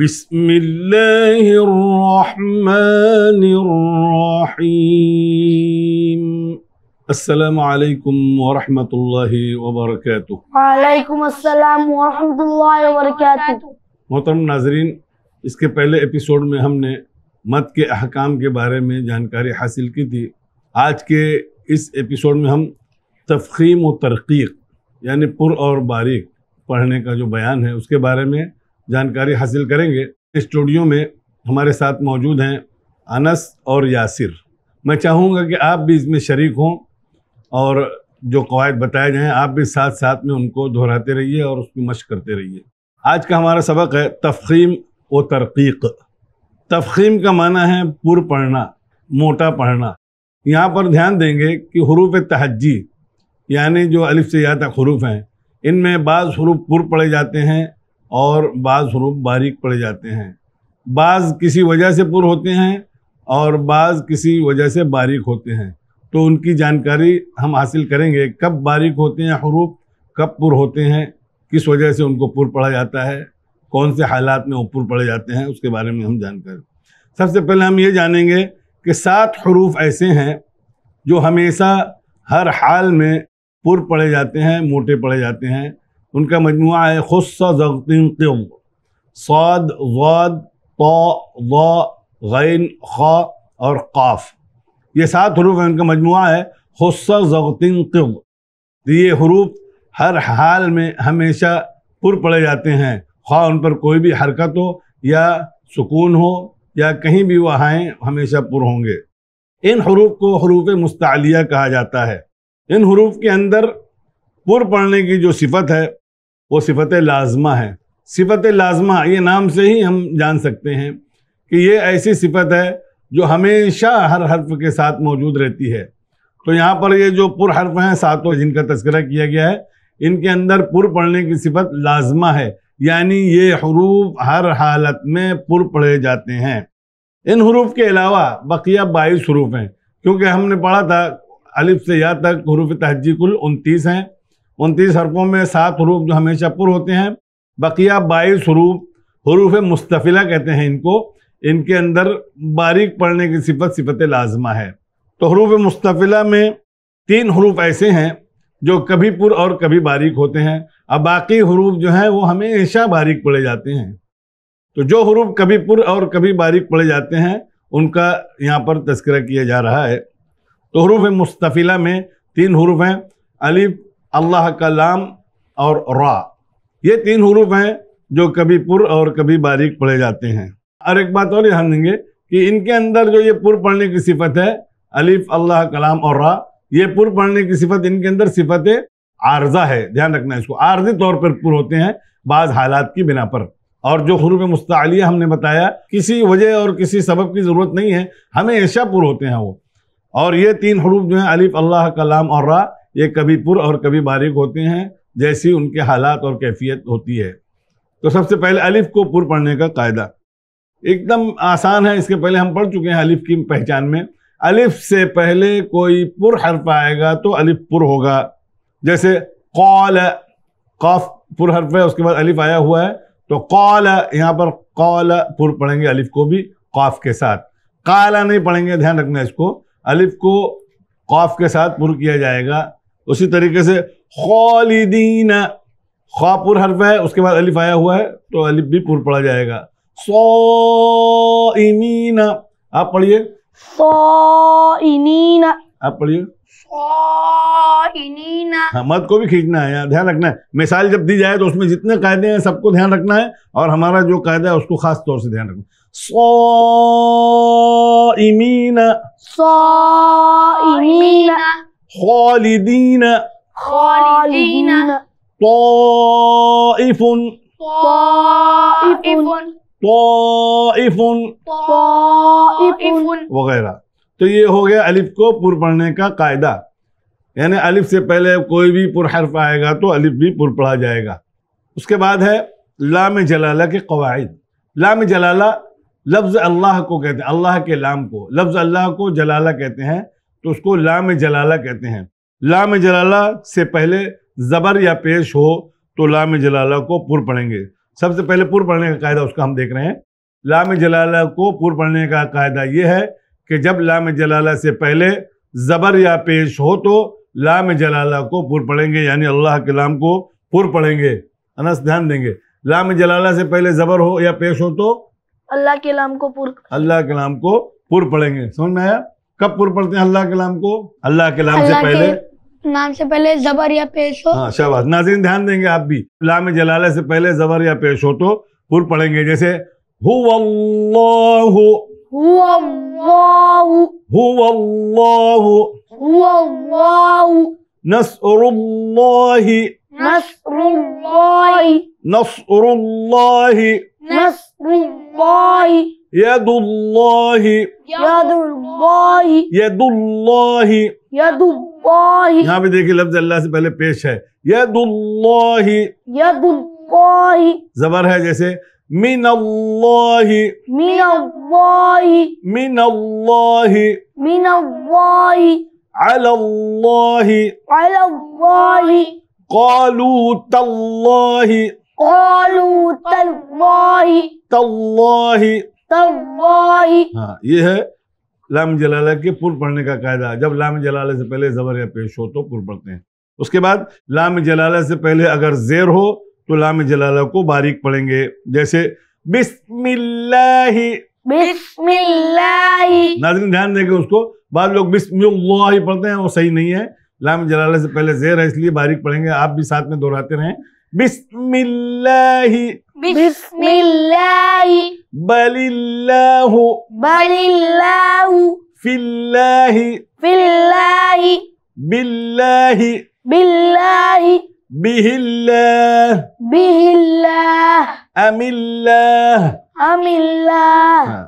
بسم الله الرحمن الرحيم السلام عليكم ورحمة الله وبركاته वालेकुम अस्सलाम वरहमतुल्लाहि वबरकातुहू मोहतरम नाजरीन इसके पहले एपिसोड में हमने मत के अहकाम के बारे में जानकारी हासिल की थी आज के इस एपिसोड में हम तफखीम व तरकीक यानी पुर और बारीक पढ़ने का जो बयान है उसके बारे में जानकारी हासिल करेंगे स्टूडियो में हमारे साथ मौजूद हैं अनस और यासिर मैं चाहूँगा कि आप भी इसमें शरीक हों और जो कवायद बताए जाएँ आप भी साथ साथ में उनको दोहराते रहिए और उसकी मश्क करते रहिए आज का हमारा सबक है तफीम व तरकीक तफीम का माना है पुर पढ़ना मोटा पढ़ना यहाँ पर ध्यान देंगे कि हरूफ तहजी यानी जो अलिफ से या तक हरूफ हैं इनमें बाज़ हरूफ पुर पढ़े जाते हैं और बाज़ हरूफ बारीक पड़े जाते हैं बाज़ किसी वजह से पुर होते हैं और बाज़ किसी वजह से बारीक होते हैं तो उनकी जानकारी हम हासिल करेंगे कब बारीक होते हैं हरूफ कब पुर होते हैं किस वजह से उनको पुर पड़ा जाता है कौन से हालात में वो पुर जाते हैं उसके बारे में हम जानकारी सबसे पहले हम ये जानेंगे कि सात हरूफ ऐसे हैं जो हमेशा हर हाल में पुर पड़े जाते हैं मोटे पड़े जाते हैं उनका मजमू है खुस्सा जगतिन ख सद वद गैन ख़ा और काफ ये सात हरूफ हैं उनका मजमू है खुस्सा जगतिन ये हरूफ हर हाल में हमेशा पुर पड़े जाते हैं खा उन पर कोई भी हरकत हो या सुकून हो या कहीं भी वह आएँ हमेशा पुर होंगे इन हरूफ को हरूफ मुस्तालिया कहा जाता है इन हरूफ के अंदर पुर पढ़ने की जो सिफत है वो सिफत लाजमा है सिफत लाजमा ये नाम से ही हम जान सकते हैं कि ये ऐसी सिफत है जो हमेशा हर हर्फ के साथ मौजूद रहती है तो यहाँ पर ये जो पुर हर्फ हैं सातों जिनका तस्करा किया गया है इनके अंदर पुर पढ़ने की सिफत लाजमा है यानी ये हरूफ हर हालत में पुर पढ़े जाते हैं इन हरूफ के अलावा बकिया बाईस हरूफ हैं क्योंकि हमने पढ़ा था अलिफ से या तक हरूफ तहजी कुल उनतीस हैं उनतीस हरफों में सात हरूफ जो हमेशा पुर होते हैं बकिया बाईस हरूफ हरूफ मुस्तफिला कहते हैं इनको इनके अंदर बारीक पढ़ने की सिफत सिफत लाजमा है तो हरूफ मुस्तफिला में तीन हरूफ ऐसे हैं जो कभी पुर और कभी बारीक होते हैं अब बाकी हरूफ जो हैं वो हमेशा बारीक पढ़े जाते हैं तो जो हरूफ कभी पुर और कभी बारीक पढ़े जाते हैं उनका यहाँ पर तस्करा किया जा रहा है तो हरूफ मुस्तफिला में तीन हरूफ हैं अलिफ अल्लाह का लाम और रा ये तीन हरूफ हैं जो कभी पुर और कभी बारीक पढ़े जाते हैं और एक बात और ध्यान देंगे कि इनके अंदर जो ये पुर पढ़ने की सिफत है अलीफ अल्लाह कलाम और रा ये पुर पढ़ने की सिफत इनके अंदर सिफत आर्जा है ध्यान रखना इसको आर्जी तौर पर पुर होते हैं बाज हालात की बिना पर और जो हरूफ मुस्तालिया हमने बताया किसी वजह और किसी सबब की ज़रूरत नहीं है हमेशा पुर होते हैं वो और ये तीन हरूफ जो हैं अलीफ अल्लाह कलाम और रा ये कभी पुर और कभी बारीक होते हैं जैसी उनके हालात और कैफियत होती है तो सबसे पहले अलिफ को पुर पढ़ने का कायदा एकदम आसान है इसके पहले हम पढ़ चुके हैं अलिफ की पहचान में अलिफ से पहले कोई पुर हर्फ आएगा तो अलिफ पुर होगा जैसे कौल कौफ पुर हर्फ है उसके बाद अलिफ आया हुआ है तो कौल यहाँ पर कौल पुर पढ़ेंगे अलिफ को भी कौफ के साथ काला नहीं पढ़ेंगे ध्यान रखना इसको अलिफ को कौफ के साथ पुर किया जाएगा उसी तरीके से खालिदीन खापुर हरफ है उसके बाद अलिफ आया हुआ है तो अलिफ भी पुर पड़ा जाएगा सो इमीना आप पढ़िए सोमीना आप पढ़िए हाँ, मत को भी खींचना है यार ध्यान रखना है मिसाल जब दी जाए तो उसमें जितने कायदे हैं सबको ध्यान रखना है और हमारा जो कायदा है उसको खास तौर से ध्यान रखना सो इमीना सो इमीना خالدين خالدين طائف طائف طائف طائف وغيرها तो ये हो गया अलिफ को पुर पढ़ने का कायदा यानी अलिफ से पहले कोई भी पुर हर्फ आएगा तो अलिफ भी पुर पढ़ा जाएगा उसके बाद है लाम जलाला के कवायद लाम जलाला लफ्ज़ अल्लाह को कहते हैं अल्लाह के लाम को लफ्ज़ अल्लाह को जलाला कहते हैं तो उसको लाम जलाला कहते हैं लाम जलाला से पहले ज़बर या पेश हो तो लाम जलाला को पुर पढ़ेंगे सबसे पहले पुर पढ़ने का कायदा उसका हम देख रहे हैं लाम जलाला को पुर पढ़ने का कायदा यह है कि जब लाम जलाला से पहले ज़बर या पेश हो तो लाम जलाला को पुर पढ़ेंगे यानी अल्लाह के लाम को पुर पढ़ेंगे अनस ध्यान देंगे लाम जलाला से पहले ज़बर हो या पेश हो तो अल्लाह के लाम को पुर अल्लाह के लाम को पुर पढ़ेंगे समझ में आया कब पुर पढ़ते हैं अल्लाह के नाम को अल्लाह के नाम से पहले नाम से पहले जबर या पेश हो हाँ शाबाश नाजीन ध्यान देंगे आप भी लाम जलाले से पहले जबर या पेश हो तो पुर पढ़ेंगे जैसे हुवल्लाहु हुवल्लाहु हुवल्लाहु हुवल्लाहु نصر الله يد الله يد الله يد الله يد الله यहाँ पे देखिए लफ्ज अल्लाह से पहले पेश है यद अल्लाह यद अल्लाह जबर है जैसे من الله من الله من الله من الله على الله على الله قالوا تالله तल्लाही हाँ, ये है लाम जलाला के पुर पढ़ने का कायदा जब लाम जलाला से पहले जबर या पेश हो तो पुर पढ़ते हैं उसके बाद लाम जलाला से पहले अगर जेर हो तो लाम जलाला को बारीक पढ़ेंगे जैसे बिस्मिल्लाही नाजरीन ध्यान देंगे उसको बाद लोग बिस्मिल्लाह पढ़ते हैं वो सही नहीं है लाम जलाला से पहले जेर है इसलिए बारीक पढ़ेंगे आप भी साथ में दोहराते रहें बिस्मिल्लाहि बिस्मिल्लाहि बलिल्लाहु बलिल्लाहु फिल्लाहि फिल्लाहि बिल्लाहि बिल्लाहि बिहिल्लाह बिहिल्लाह अमिल्लाह अमिल्लाह हाँ,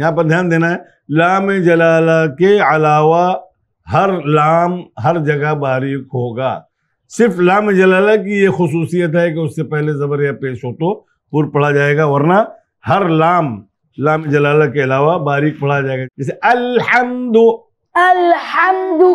यहाँ पर ध्यान देना है लाम जलाला के अलावा हर लाम हर जगह बारीक होगा सिर्फ लाम जलाला की ये खसूसियत है कि उससे पहले ज़बर या पेश हो तो पुर पढ़ा जाएगा वरना हर लाम लाम जलाला के अलावा बारीक पढ़ा जाएगा जैसे अलहमदु अलहमदु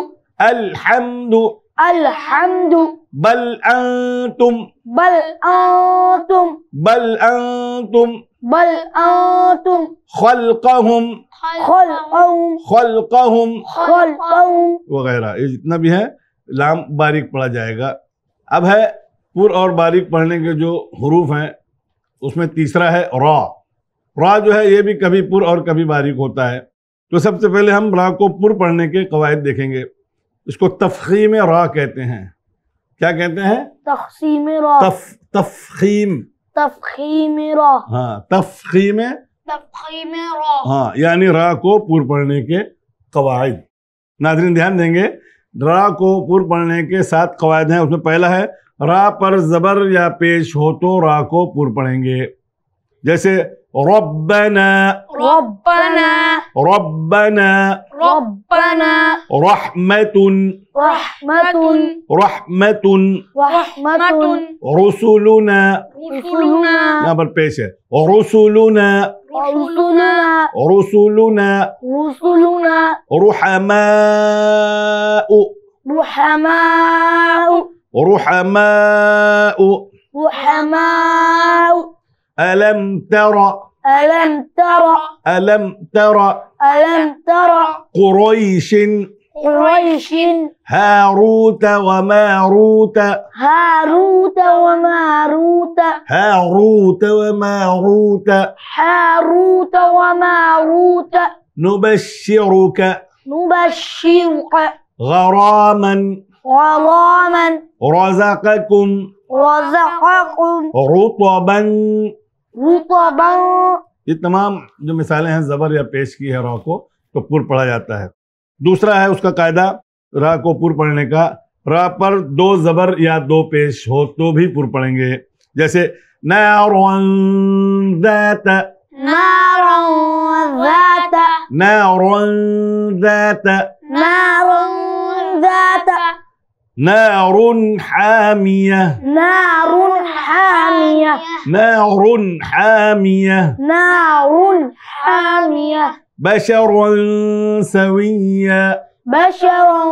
अलहमदु अलहमदु बल अंतुम बल अंतुम बल अंतुम बल अंतुम खलकहुम खलकहुम खलकहुम खलकहुम वगैरह ये जितना भी है लाम बारीक पढ़ा जाएगा अब है पुर और बारीक पढ़ने के जो हरूफ हैं उसमें तीसरा है रॉ रॉ जो है ये भी कभी पुर और कभी बारीक होता है तो सबसे पहले हम रॉ को पुर पढ़ने के कवायद देखेंगे इसको तफ़ीम रॉ कहते हैं क्या कहते हैं तफ़ीम रॉ तफ़ीम रॉ हाँ तफ़ीम तफ़ीम रॉ हाँ यानी रॉ को पुर पढ़ने के कवायद नाजरीन ध्यान देंगे रा को पूर्व पढ़ने के साथ कवायद हैं उसमें पहला है रा पर ज़बर या पेश हो तो रा को पूर्व पढ़ेंगे जैसे रब्बना रब्बना रब्बना रब्बना पर पेश है رسلنا رسلنا رسلنا رحماء رحماء رحماء رحماء ألم ترى ألم ترى ألم ترى ألم ترى قريش قريش هاروت وماروت هاروت وماروت هاروت وماروت هاروت وماروت نبشرك نبشرك غراما غراما رزقكم رزقكم رطبا رطبا ये तमाम जो मिसालें हैं जबर या पेश की है रॉ को तो पुर पढ़ा जाता है दूसरा है उसका कायदा रा को पुर पढ़ने का रा पर दो जबर या दो पेश हो तो भी पुर पढ़ेंगे जैसे नारुन हामिया नारुन हामिया नारुन हामिया नारुन हामिया بشرا سويا بشرا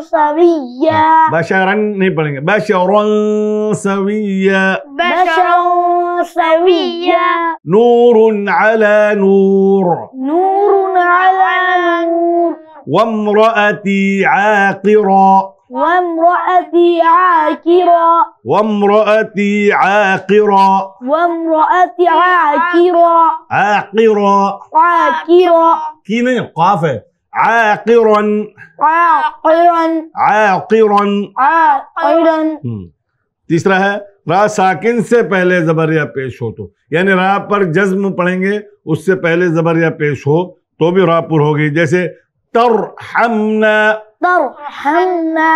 سويا بشرا نبلغ إيه بشرا سويا بشرا سويا نور على نور نور على نور وامرأتي عاقرا وامرأتي عاكرا وامرأتي عاقرة وامرأتي عاكرا عاقرة عاكرا की قافة عاقرا عاقرا عاقرا عاقرا عاقرا तीसरा را ساکن سے پہلے زبر یا پیش ہو تو یعنی را پر جزم پڑھیں گے اس سے پہلے زبر یا پیش ہو تو بھی را پر ہوگی جیسے ترحمنا तरहमना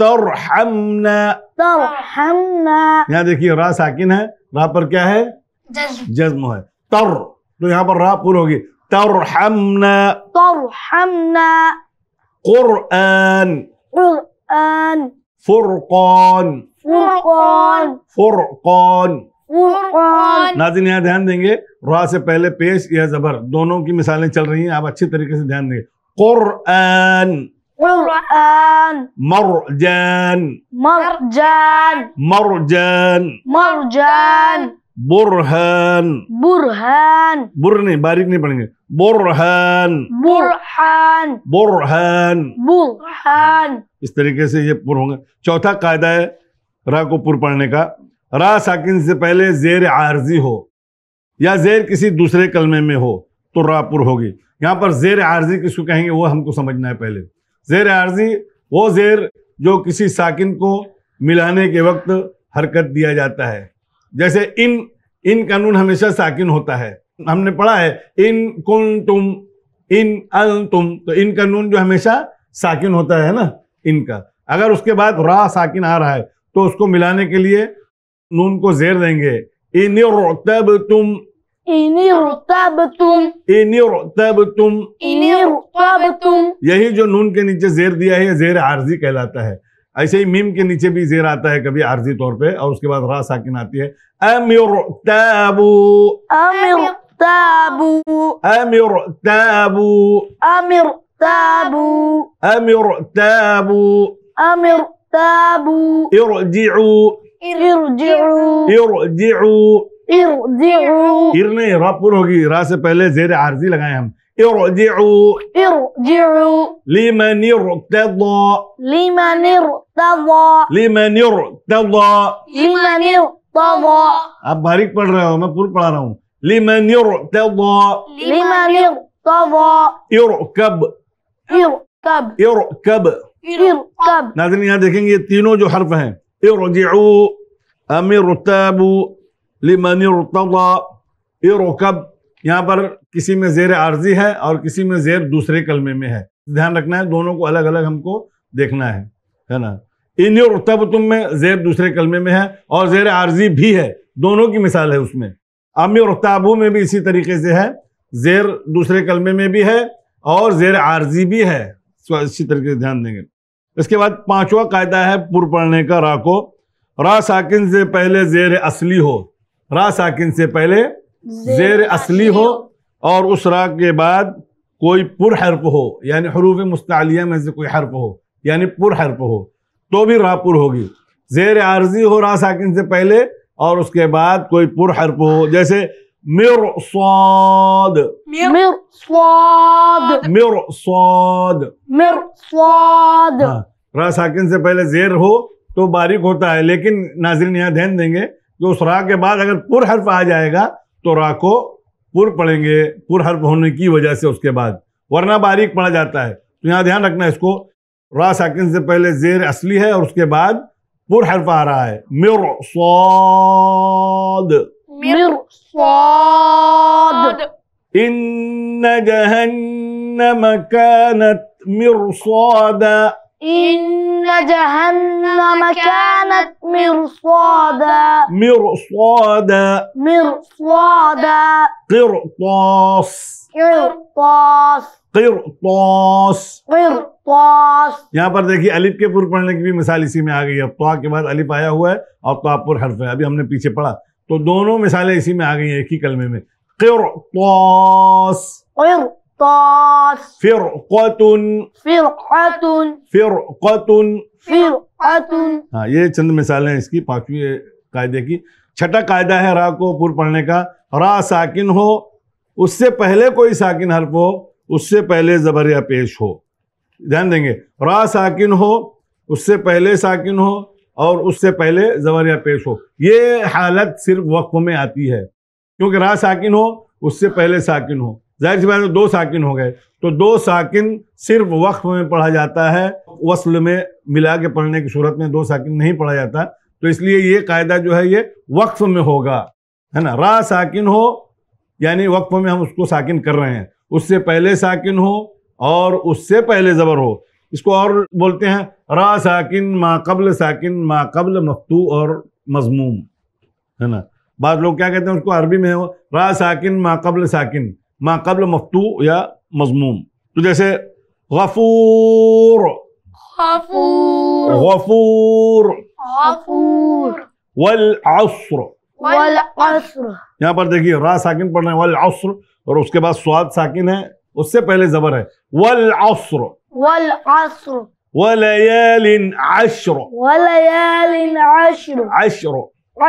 तरहमना तरहमना यहाँ देखिए रा साकिन है रा पर क्या है जज्म है तर तो यहाँ पर रा पुर होगी तरहमना तरहमना कुरआन कुरआन फुरकान फुरकान फुरकान नाजिन यहाँ ध्यान देंगे रा से पहले पेश या जबर दोनों की मिसालें चल रही हैं आप अच्छी तरीके से ध्यान देंगे कुरआन Quran Marjan Marjan Marjan Marjan Burhan Burhan Bur नहीं बारीक नहीं पढ़ेंगे Burhan Burhan Burhan Burhan इस तरीके से ये पुर होंगे चौथा कायदा है रा को पुर पढ़ने का रा साकिन से पहले जेर आरजी हो या जेर किसी दूसरे कलमे में हो तो रा पुर होगी यहाँ पर जेर आरजी किसको कहेंगे वो हमको समझना है पहले जेर आर्जी वो जेर जो किसी साकिन को मिलाने के वक्त हरकत दिया जाता है जैसे इन इन कानून हमेशा साकिन होता है हमने पढ़ा है इन कुन तुम इन अल तुम तो इन कानून जो हमेशा साकिन होता है ना इनका अगर उसके बाद रा साकिन आ रहा है तो उसको मिलाने के लिए नून को जेर देंगे इन तब तुम इनी रुतबतुम इनी रुतबतुम इनी रुतबतुम यही जो नून के नीचे जेर दिया है जेर आरजी कहलाता है ऐसे ही मीम के नीचे भी जेर आता है कभी आरजी तौर पे और उसके बाद रा साकिन आती है अम युरताबू अम युरताबू अम युरताबू अम युरताबू अम युरताबू अम युरताबू इरजिउ इरजिउ इरजिउ इर नहीं रा पुर होगी रा से ارجعوا ارجعوا لمن ارتضى لمن ارتضى لمن ارتضى لمن ارتضى आप बारीक पढ़ रहे हो मैं पूर्व पढ़ा रहा हूँ لمن ارتضى لمن ارتضى اركب اركب اركب اركب नाजन यहाँ देखेंगे तीनों جو حرف हैं ارجعوا ارتابوا लिमन ये रोकब यहाँ पर किसी में जेर आर्जी है और किसी में जेर दूसरे कलमे में है ध्यान रखना है दोनों को अलग अलग हमको देखना है है ना इन तब तुम में जेर दूसरे कलमे में है और जेर आर्जी भी है दोनों की मिसाल है उसमें अम्य रफ्ताबू में भी इसी तरीके से है जेर दूसरे कलमे में भी है और जेर आर्जी भी है इसी तरीके से ध्यान देंगे इसके बाद पांचवा कायदा है पुर पढ़ने का रा को रा साकिन से पहले जेर असली हो रा साकिन से पहले जेर असली हो और उस रा के बाद कोई पुर हर्फ हो यानी हरूफ मुस्तालिया में से कोई हर्फ हो यानी पुर हर्फ हो तो भी रा पुर होगी जेर आर्जी हो रा साकिन से पहले और उसके बाद कोई पुर हर्फ हो जैसे मिर स्वाद मिर स्वाद मिर स्वाद मिर स्वाद हाँ, रा साकिन से पहले जेर हो तो बारीक होता है लेकिन नाजरीन यहाँ ध्यान देंगे उस रा के बाद अगर पुर हर्फ आ जाएगा तो रा को पुर पढ़ेंगे पुर हर्फ होने की वजह से उसके बाद वरना बारीक पढ़ा जाता है तो यहाँ ध्यान रखना इसको रा साकिन से पहले जेर असली है और उसके बाद पुर हर्फ आ रहा है मिर सौद मिर इन जहन्नम कानत मिर सौदा यहाँ पर देखिए अलिफ के पुर पढ़ने की भी मिसाल इसी में आ गई है तो के बाद अलिफ आया हुआ है और तो आप हर्फ है अभी हमने पीछे पढ़ा तो दोनों मिसालें इसी में आ गई है एक ही कलमे में قرطاس قرطاس طاس فرقة فرقة فرقة فرقة हाँ ये चंद मिसालें इसकी पांचवी कायदे की छठा कायदा है रा को पुर पढ़ने का रा साकिन हो उससे पहले कोई साकिन हर्फ हो उससे पहले जबर या पेश हो ध्यान देंगे रा साकिन हो उससे पहले साकिन हो और उससे पहले जबर या पेश हो ये हालत सिर्फ वक्फ में आती है क्योंकि रा साकिन हो उससे पहले साकिन हो जाहिर सी बात है दो साकिन हो गए तो दो साकिन सिर्फ वक्फ में पढ़ा जाता है वसल में मिला के पढ़ने की सूरत में दो साकिन नहीं पढ़ा जाता तो इसलिए ये कायदा जो है ये वक्फ में होगा है ना रा साकिन हो यानी वक्फ में हम उसको साकिन कर रहे हैं उससे पहले साकिन हो और उससे पहले ज़बर हो इसको और बोलते हैं रा साकिन मा कबल साकिन मा कबल मकतू और मजमूम है ना बाद लोग क्या कहते हैं उसको अरबी में हो रा साकिन मा कबल साकिन ما قبل مفتوء يا مضموم تو جیسے غفور غفور غفور غفور والعصر والعصر یہاں پر دیکھیے را ساکن پڑھنا ہے والعصر اور اس کے بعد سواد ساکن ہے اس سے پہلے زبر ہے والعصر والعصر وليال عشر وليال عشر عشر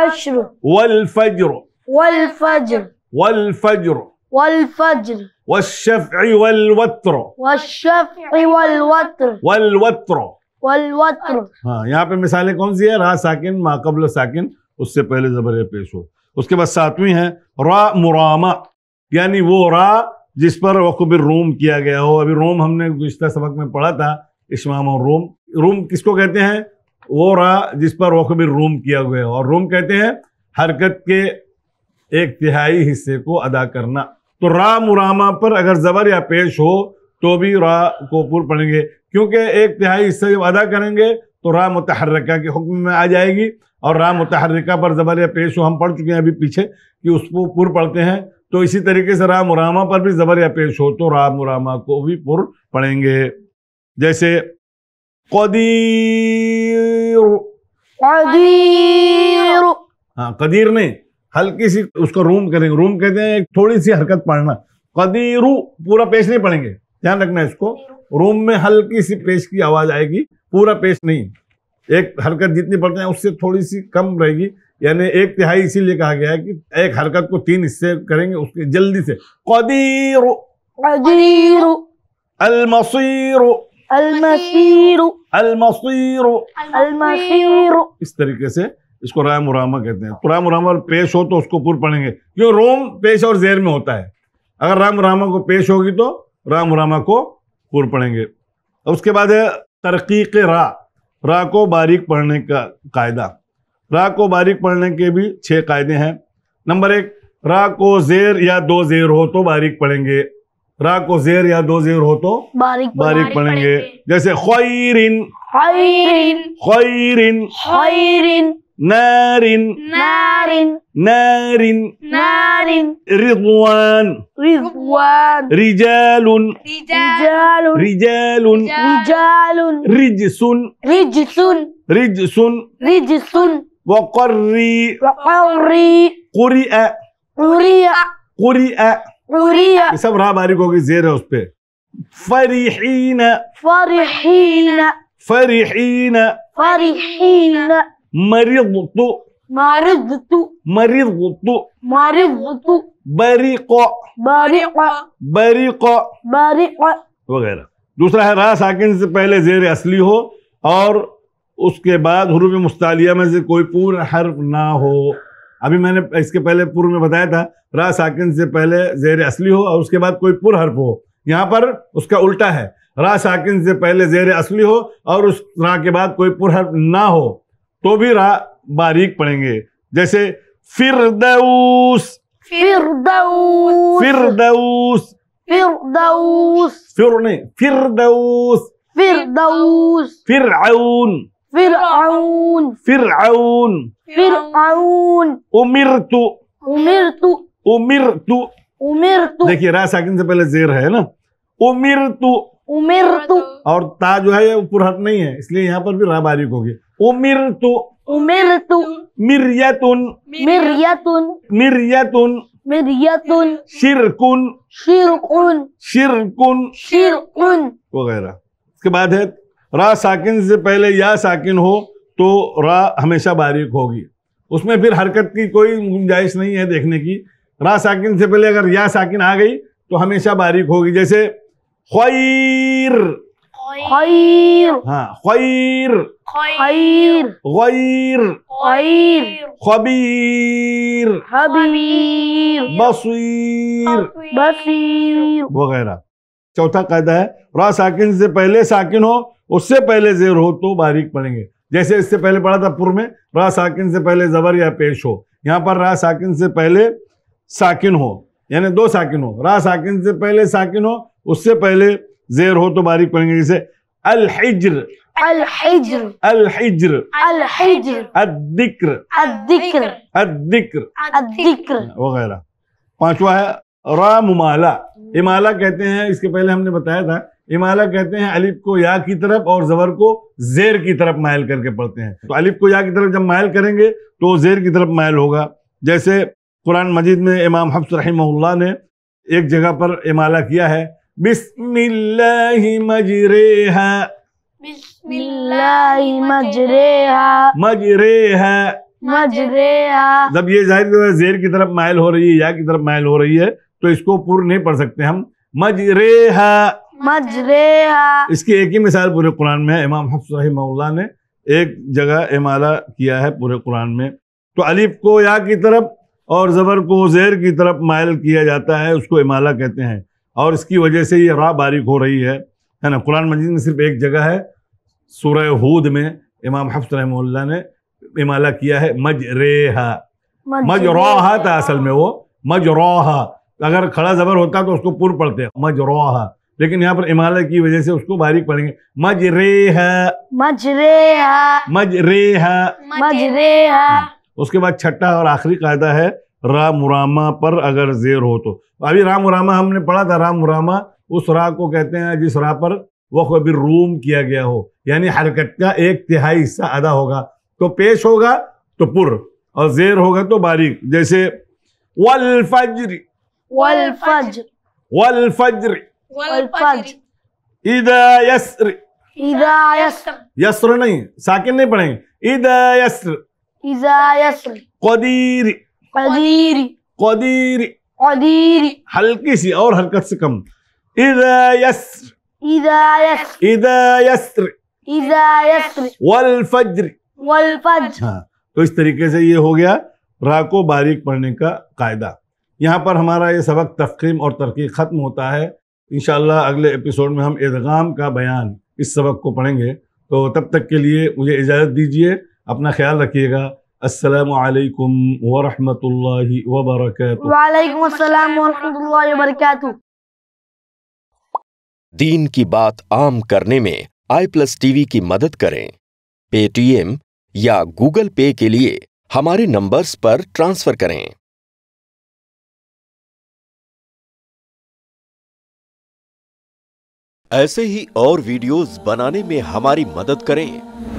عشر والفجر والفجر والفجر والفجر والشفع والوتر والشفع والوتر والوتر والوتر हाँ यहाँ पे मिसालें कौन सी है रा साकिन मा कबल साकिन उससे पहले जबर पेश हो उसके बाद सातवीं है रा मुरामा यानी वो रा जिस पर वकुबिर रोम किया गया हो अभी रोम हमने गुज्तर सबक में पढ़ा था इस्माम और रोम रोम किसको कहते हैं वो रा जिस पर वकुबिर रोम किया गया हो और रोम कहते हैं हरकत के एक तिहाई हिस्से को अदा करना तो राम रामा पर अगर जबर या पेश हो तो भी रा पुर पढ़ेंगे क्योंकि एक तिहाई इससे जब अदा करेंगे तो रा मुतहरका के हुक्म में आ जाएगी और रा मुतहरका पर जबर या पेश हो हम पढ़ चुके हैं अभी पीछे कि उसको पुर पढ़ते हैं तो इसी तरीके से राम रामा पर भी जबर या पेश हो तो राम रामा को भी पुर पढ़ेंगे जैसे कदीर कदीर हाँ कदीर नहीं हल्की सी उसको रूम करेंगे रूम कहते हैं थोड़ी सी हरकत कदी रू पूरा पेश नहीं पड़ेंगे ध्यान रखना इसको रूम में हल्की सी पेश की आवाज आएगी पूरा पेश नहीं एक हरकत जितनी पड़ते हैं उससे थोड़ी सी कम रहेगी यानी एक तिहाई इसीलिए कहा गया है कि एक हरकत को तीन हिस्से करेंगे उसके जल्दी से कदीरू इस तरीके से इसको राय मुरामा कहते हैं तो राय मुरामा पेश हो तो उसको पुर पढ़ेंगे क्यों रोम पेश और जेर में होता है अगर राय मुरामा को पेश होगी तो राय मुरामा को पुर पढ़ेंगे उसके बाद है के रा रा को बारीक पढ़ने का कायदा रा को बारीक पढ़ने के भी छः कायदे हैं नंबर एक रा को जेर या दो जेर हो तो बारीक पढ़ेंगे रा को जेर या दो जेर हो तो बारीक बारीक पढ़ेंगे जैसे खैरिन खैरिन खैरिन खैरिन نار نار نار نار رضوان رضوان رجال رجال رجال رجال رجس رجس رجس رجس وقري وقري قرئ قرئ قرئ قرئ सब रहा बारीक होगी जेर है उस पर फरिहीन फरिहीन फरिहीन फरिहीन मरिदतु मरिदतु मरिदतु मरिदतु बरीक बरीक बरीक बरीक वगैरह दूसरा है रा साकिन से पहले जेर असली हो और उसके बाद हरूफ मुस्तालिया में से कोई पूर्ण हर्फ ना हो अभी मैंने इसके पहले पूर्व में बताया था रा साकिन से पहले जेर असली हो और उसके बाद कोई पुर हर्फ हो यहाँ पर उसका उल्टा है रा साकिन से पहले जेर असली हो और उस रा के बाद कोई पुर हर्फ ना हो तो भी रा बारीक पढ़ेंगे जैसे फिर दउस फिर फिरदौस फिर नहीं फिर फिरदौस उमिर फिरआउन उमिर फिरआउन उमिर उमिरतु उमिर उमिरतु देखिए रा साकिन से पहले जेर है ना उमिर उमिर तू और ता जो है ये ऊपर हट नहीं है इसलिए यहाँ पर भी रा बारीक होगी उमिरतु उमिरतु मिर्यतुन मिर्यतुन मिर्यतुन मिर्यतुन शिरकुन शिरकुन शिरकुन शिरकुन वगैरह इसके बाद है रा साकिन से पहले या साकिन हो तो रा हमेशा बारीक होगी उसमें फिर हरकत की कोई गुंजाइश नहीं है देखने की रा साकिन से पहले अगर या साकिन आ गई तो हमेशा बारीक होगी जैसे ख्वार हाँ, खैर खैर गैर गैर खबीर खबीर बसीर बसीर वगैरह चौथा कायदा है रा साकिन से पहले साकिन हो उससे पहले जेर हो तो बारीक पढ़ेंगे जैसे इससे पहले पढ़ा था पूर्व में रा साकिन से पहले जबर या पेश हो यहाँ पर रा साकिन से पहले साकिन हो यानी दो साकिन हो रा साकिन से पहले साकिन हो उससे पहले जेर हो तो बारीक पढ़ेंगे जैसे अलहिज्र الحجر الحجر الحجر الذكر الذكر الذكر الذكر वगैरह पांचवा है राम इमाला कहते हैं इसके पहले हमने बताया था इमाला कहते हैं अलिफ को या की तरफ और जबर को जेर की तरफ मायल करके पढ़ते हैं तो अलिफ को या की तरफ जब मायल करेंगे तो जेर की तरफ मायल होगा जैसे कुरान मजीद में इमाम हफ्स रही ने एक जगह पर इमाला किया है बिस्मिल्लाहि मजरेहा बिस्मिल्लाहि मजरेहा मजरेहा मजरेहा जब ये जाहिर जेर की तरफ मायल हो रही है या की तरफ मायल हो रही है तो इसको पूर्ण नहीं पढ़ सकते हम मजरेहा मजरेहा इसकी एक ही मिसाल पूरे कुरान में है इमाम हफ्स रहमतुल्लाह ने एक जगह इमाला किया है पूरे कुरान में तो अलिफ को या की तरफ और ज़बर को जेर की तरफ मायल किया जाता है उसको इमाला कहते हैं और इसकी वजह से ये रा बारीक हो रही है है ना कुरान मजीद में सिर्फ एक जगह है सूर हूद में इमाम हफ्स रहमल्ला ने इमाला किया है मज रेहा मज रोहा था असल में वो मज रोहा अगर खड़ा जबर होता तो उसको पुर पढ़ते हैं मज रोहा लेकिन यहाँ पर इमाला की वजह से उसको बारीक पढ़ेंगे मज रेहा मज रेहा मज रेहा मज रेहा हम्म। उसके बाद छठा और आखिरी कायदा है राम रामा पर अगर जेर हो तो अभी राम रामा हमने पढ़ा था राम रामा उस राह को कहते हैं जिस राह पर वह अभी रूम किया गया हो यानी हरकत का एक तिहाई हिस्सा अदा होगा तो पेश होगा तो पुर और जेर होगा तो बारीक जैसे वल वलफज्र वल वलफज्र इदा यस्र इदा यस्र यस्र नहीं साकिन नहीं पढ़ेंगे इदा यस्र इदा यस्र कदीर हल्की सी और हरकत से कम इदा अच्छा, तो इस तरीके से ये हो गया रा को बारीक पढ़ने का कायदा यहाँ पर हमारा ये सबक तफकीम और तरकी ख़त्म होता है इनशाला अगले एपिसोड में हम इदगाम का बयान इस सबक को पढ़ेंगे तो तब तक के लिए मुझे इजाज़त दीजिए अपना ख्याल रखिएगा असलकम वरम् वबरक वालेकुम दीन की बात आम करने में आई प्लस टीवी की मदद करें पेटीएम या गूगल पे के लिए हमारे नंबर्स पर ट्रांसफर करें ऐसे ही और वीडियोस बनाने में हमारी मदद करें